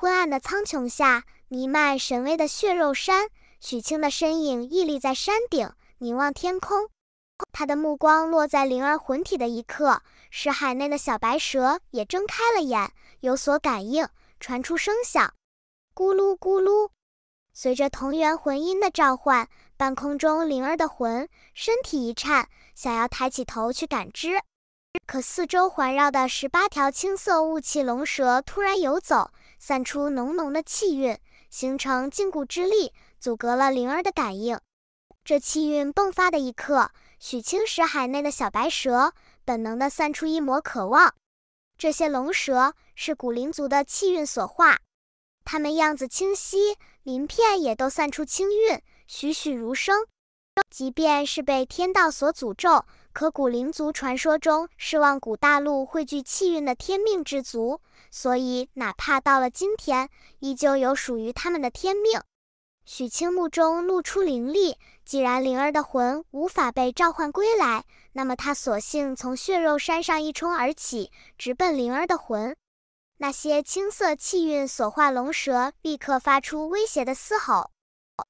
昏暗的苍穹下，弥漫神威的血肉山，许清的身影屹立在山顶，凝望天空。他的目光落在灵儿魂体的一刻，石海内的小白蛇也睁开了眼，有所感应，传出声响，咕噜咕噜。随着同源魂音的召唤，半空中灵儿的魂身体一颤，想要抬起头去感知，可四周环绕的十八条青色雾气龙蛇突然游走。散出浓浓的气韵，形成禁锢之力，阻隔了灵儿的感应。这气韵迸发的一刻，许清石海内的小白蛇本能地散出一抹渴望。这些龙蛇是古灵族的气韵所化，它们样子清晰，鳞片也都散出清韵，栩栩如生。即便是被天道所诅咒，可古灵族传说中是望古大陆汇聚气运的天命之族。所以，哪怕到了今天，依旧有属于他们的天命。许清目中露出灵力，既然灵儿的魂无法被召唤归来，那么他索性从血肉山上一冲而起，直奔灵儿的魂。那些青色气运所化龙蛇立刻发出威胁的嘶吼，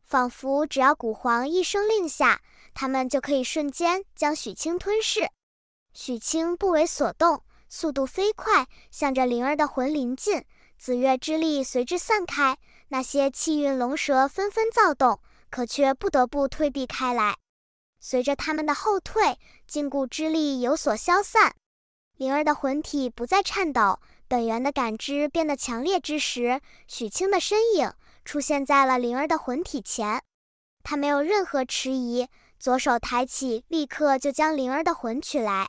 仿佛只要古皇一声令下，他们就可以瞬间将许清吞噬。许清不为所动。速度飞快，向着灵儿的魂临近，紫月之力随之散开，那些气运龙蛇纷纷躁动，可却不得不退避开来。随着他们的后退，禁锢之力有所消散，灵儿的魂体不再颤抖，本源的感知变得强烈之时，许清的身影出现在了灵儿的魂体前。他没有任何迟疑，左手抬起，立刻就将灵儿的魂取来。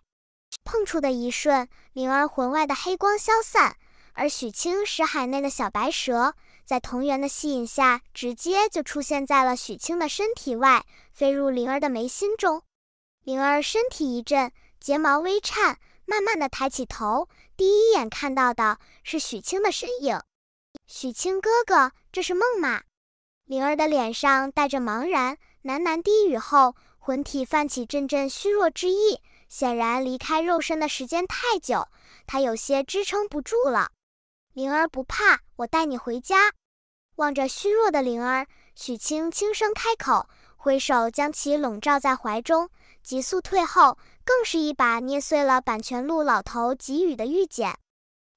碰触的一瞬，灵儿魂外的黑光消散，而许清识海内的小白蛇，在同源的吸引下，直接就出现在了许清的身体外，飞入灵儿的眉心中。灵儿身体一震，睫毛微颤，慢慢的抬起头，第一眼看到的是许清的身影。许清哥哥，这是梦吗？灵儿的脸上带着茫然，喃喃低语后，魂体泛起阵阵虚弱之意。显然离开肉身的时间太久，他有些支撑不住了。灵儿不怕，我带你回家。望着虚弱的灵儿，许清轻声开口，挥手将其笼罩在怀中，急速退后，更是一把捏碎了版权路老头给予的玉简。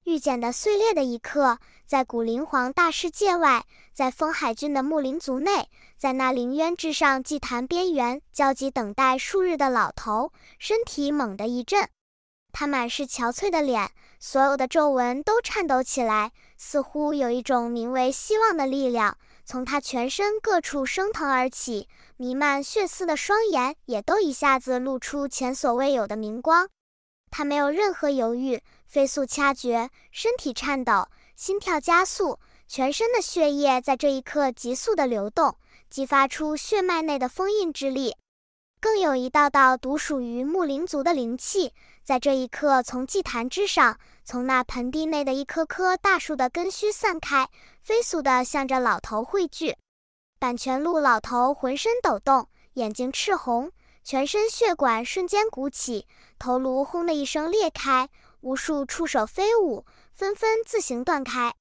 遇见的碎裂的一刻，在古灵皇大世界外，在风海郡的木灵族内，在那灵渊之上祭坛边缘焦急等待数日的老头，身体猛地一震，他满是憔悴的脸，所有的皱纹都颤抖起来，似乎有一种名为希望的力量从他全身各处升腾而起，弥漫血丝的双眼也都一下子露出前所未有的明光，他没有任何犹豫。飞速掐诀，身体颤抖，心跳加速，全身的血液在这一刻急速的流动，激发出血脉内的封印之力，更有一道道独属于木灵族的灵气，在这一刻从祭坛之上，从那盆地内的一棵棵大树的根须散开，飞速的向着老头汇聚。版权路老头浑身抖动，眼睛赤红，全身血管瞬间鼓起，头颅轰的一声裂开。无数触手飞舞，纷纷自行断开，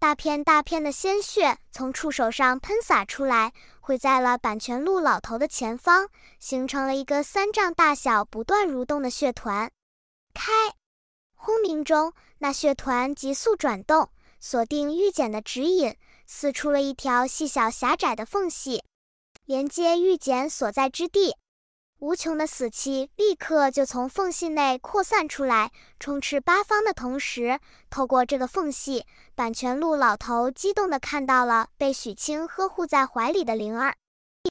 大片大片的鲜血从触手上喷洒出来，汇在了版权鹿老头的前方，形成了一个三丈大小、不断蠕动的血团。开！轰鸣中，那血团急速转动，锁定玉简的指引，撕出了一条细小狭窄的缝隙，连接玉简所在之地。无穷的死气立刻就从缝隙内扩散出来，充斥八方的同时，透过这个缝隙，版权路老头激动地看到了被许清呵护在怀里的灵儿。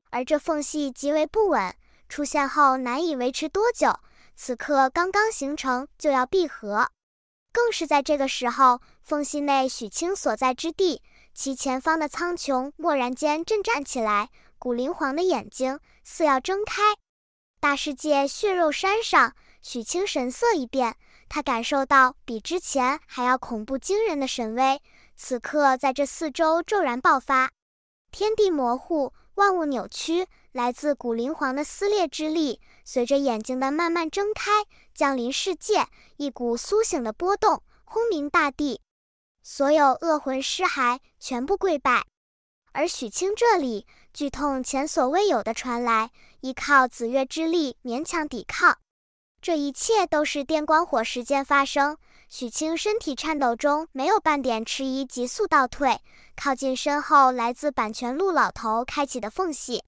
而这缝隙极为不稳，出现后难以维持多久，此刻刚刚形成就要闭合。更是在这个时候，缝隙内许清所在之地，其前方的苍穹蓦然间震颤起来，古灵皇的眼睛似要睁开。大世界血肉山上，许清神色一变，他感受到比之前还要恐怖惊人的神威。此刻，在这四周骤然爆发，天地模糊，万物扭曲。来自古灵皇的撕裂之力，随着眼睛的慢慢睁开，降临世界，一股苏醒的波动轰鸣大地，所有恶魂尸骸全部跪拜。而许清这里。剧痛前所未有的传来，依靠紫月之力勉强抵抗。这一切都是电光火石间发生。许清身体颤抖中没有半点迟疑，急速倒退，靠近身后来自版权路老头开启的缝隙。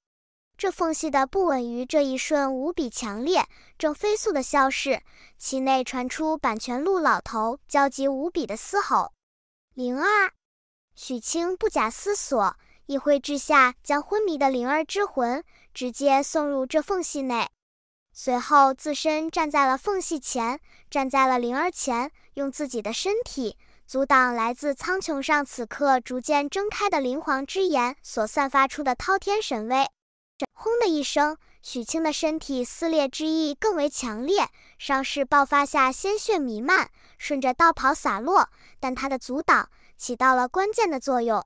这缝隙的不稳于这一瞬无比强烈，正飞速的消逝。其内传出版权路老头焦急无比的嘶吼：“灵儿！”许清不假思索。一挥之下，将昏迷的灵儿之魂直接送入这缝隙内。随后，自身站在了缝隙前，站在了灵儿前，用自己的身体阻挡来自苍穹上此刻逐渐睁开的灵皇之眼所散发出的滔天神威。轰的一声，许清的身体撕裂之意更为强烈，伤势爆发下，鲜血弥漫，顺着道袍洒落。但他的阻挡起到了关键的作用。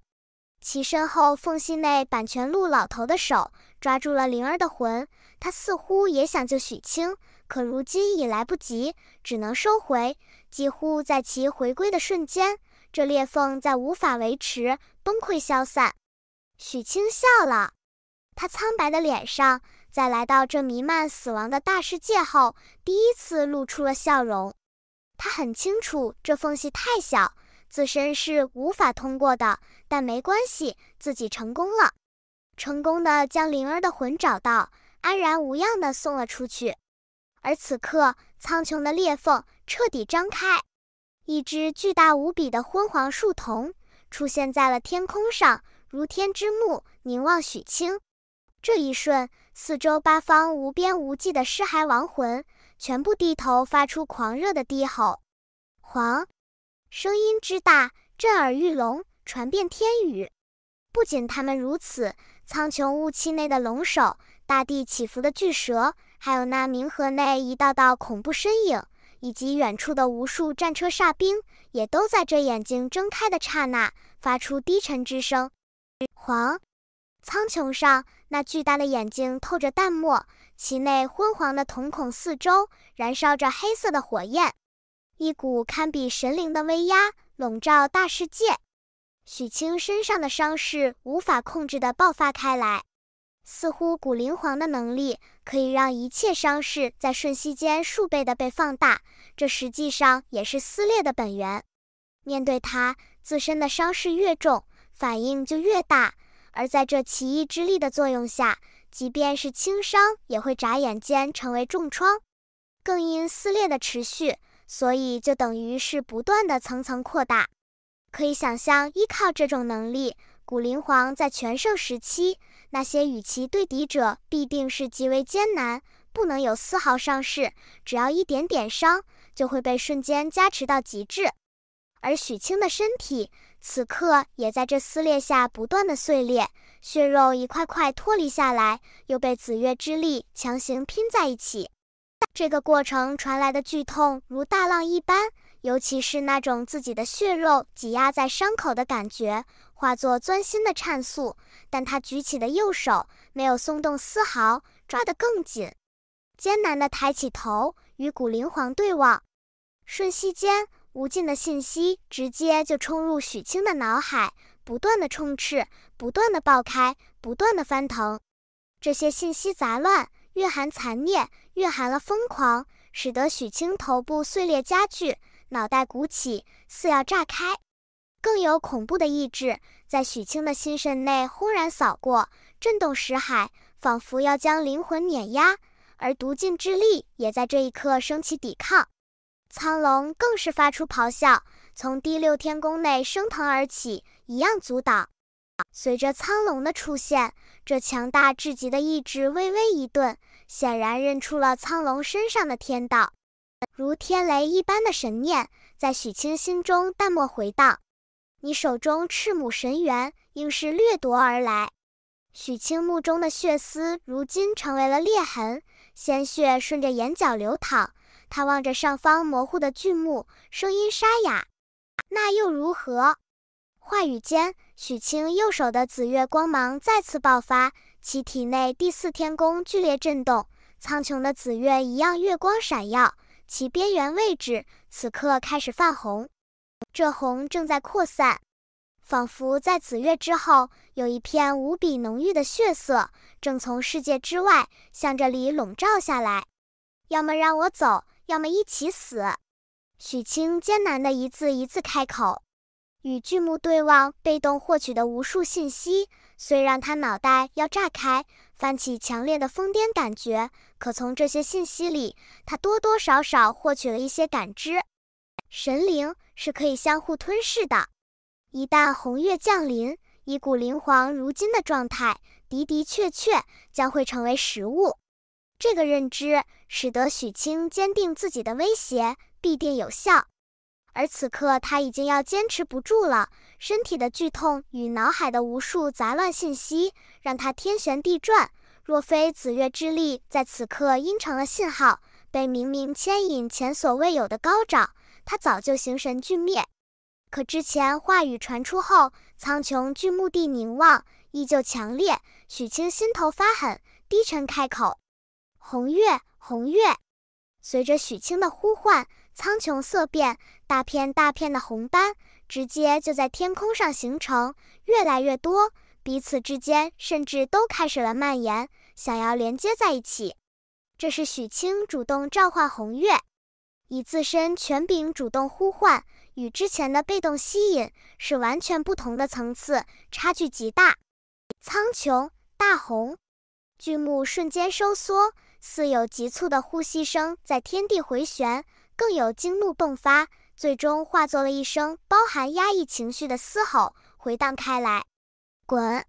其身后缝隙内，版权路老头的手抓住了灵儿的魂。他似乎也想救许清，可如今已来不及，只能收回。几乎在其回归的瞬间，这裂缝在无法维持，崩溃消散。许清笑了，他苍白的脸上，在来到这弥漫死亡的大世界后，第一次露出了笑容。他很清楚，这缝隙太小，自身是无法通过的。但没关系，自己成功了，成功的将灵儿的魂找到，安然无恙的送了出去。而此刻，苍穹的裂缝彻底张开，一只巨大无比的昏黄树瞳出现在了天空上，如天之目凝望许清。这一瞬，四周八方无边无际的尸骸亡魂全部低头发出狂热的低吼，黄，声音之大，震耳欲聋。传遍天宇，不仅他们如此，苍穹雾气内的龙首，大地起伏的巨蛇，还有那冥河内一道道恐怖身影，以及远处的无数战车煞兵，也都在这眼睛睁开的刹那发出低沉之声。黄，苍穹上那巨大的眼睛透着淡漠，其内昏黄的瞳孔四周燃烧着黑色的火焰，一股堪比神灵的威压笼罩大世界。许清身上的伤势无法控制地爆发开来，似乎骨灵皇的能力可以让一切伤势在瞬息间数倍的被放大。这实际上也是撕裂的本源。面对他，自身的伤势越重，反应就越大。而在这奇异之力的作用下，即便是轻伤也会眨眼间成为重创。更因撕裂的持续，所以就等于是不断的层层扩大。可以想象，依靠这种能力，古灵皇在全盛时期，那些与其对敌者必定是极为艰难，不能有丝毫伤势。只要一点点伤，就会被瞬间加持到极致。而许清的身体此刻也在这撕裂下不断的碎裂，血肉一块块脱离下来，又被紫月之力强行拼在一起。这个过程传来的剧痛如大浪一般。尤其是那种自己的血肉挤压在伤口的感觉，化作钻心的颤粟。但他举起的右手没有松动丝毫，抓得更紧，艰难地抬起头与古灵皇对望。瞬息间，无尽的信息直接就冲入许清的脑海，不断地充斥，不断地爆开，不断地翻腾。这些信息杂乱，蕴含残念，蕴含了疯狂，使得许清头部碎裂加剧。脑袋鼓起，似要炸开，更有恐怖的意志在许清的心神内轰然扫过，震动石海，仿佛要将灵魂碾压。而毒境之力也在这一刻升起抵抗，苍龙更是发出咆哮，从第六天宫内升腾而起，一样阻挡。随着苍龙的出现，这强大至极的意志微微一顿，显然认出了苍龙身上的天道。如天雷一般的神念在许清心中淡漠回荡。你手中赤母神元，应是掠夺而来。许清目中的血丝如今成为了裂痕，鲜血顺着眼角流淌。他望着上方模糊的巨幕，声音沙哑：“那又如何？”话语间，许清右手的紫月光芒再次爆发，其体内第四天宫剧烈震动，苍穹的紫月一样月光闪耀。其边缘位置此刻开始泛红，这红正在扩散，仿佛在紫月之后，有一片无比浓郁的血色正从世界之外向这里笼罩下来。要么让我走，要么一起死。许清艰难的一字一字开口，与巨木对望，被动获取的无数信息，虽让他脑袋要炸开。泛起强烈的疯癫感觉，可从这些信息里，他多多少少获取了一些感知。神灵是可以相互吞噬的，一旦红月降临，以古灵皇如今的状态，的的确确将会成为食物。这个认知使得许清坚定自己的威胁必定有效，而此刻他已经要坚持不住了。身体的剧痛与脑海的无数杂乱信息让他天旋地转，若非紫月之力在此刻应成了信号，被冥冥牵引，前所未有的高涨，他早就形神俱灭。可之前话语传出后，苍穹巨幕地凝望依旧强烈，许清心头发狠，低沉开口：“红月，红月。”随着许清的呼唤。苍穹色变，大片大片的红斑直接就在天空上形成，越来越多，彼此之间甚至都开始了蔓延，想要连接在一起。这是许清主动召唤红月，以自身权柄主动呼唤，与之前的被动吸引是完全不同的层次，差距极大。苍穹大红，巨幕瞬间收缩，似有急促的呼吸声在天地回旋。更有惊怒迸发，最终化作了一声包含压抑情绪的嘶吼，回荡开来：“滚！”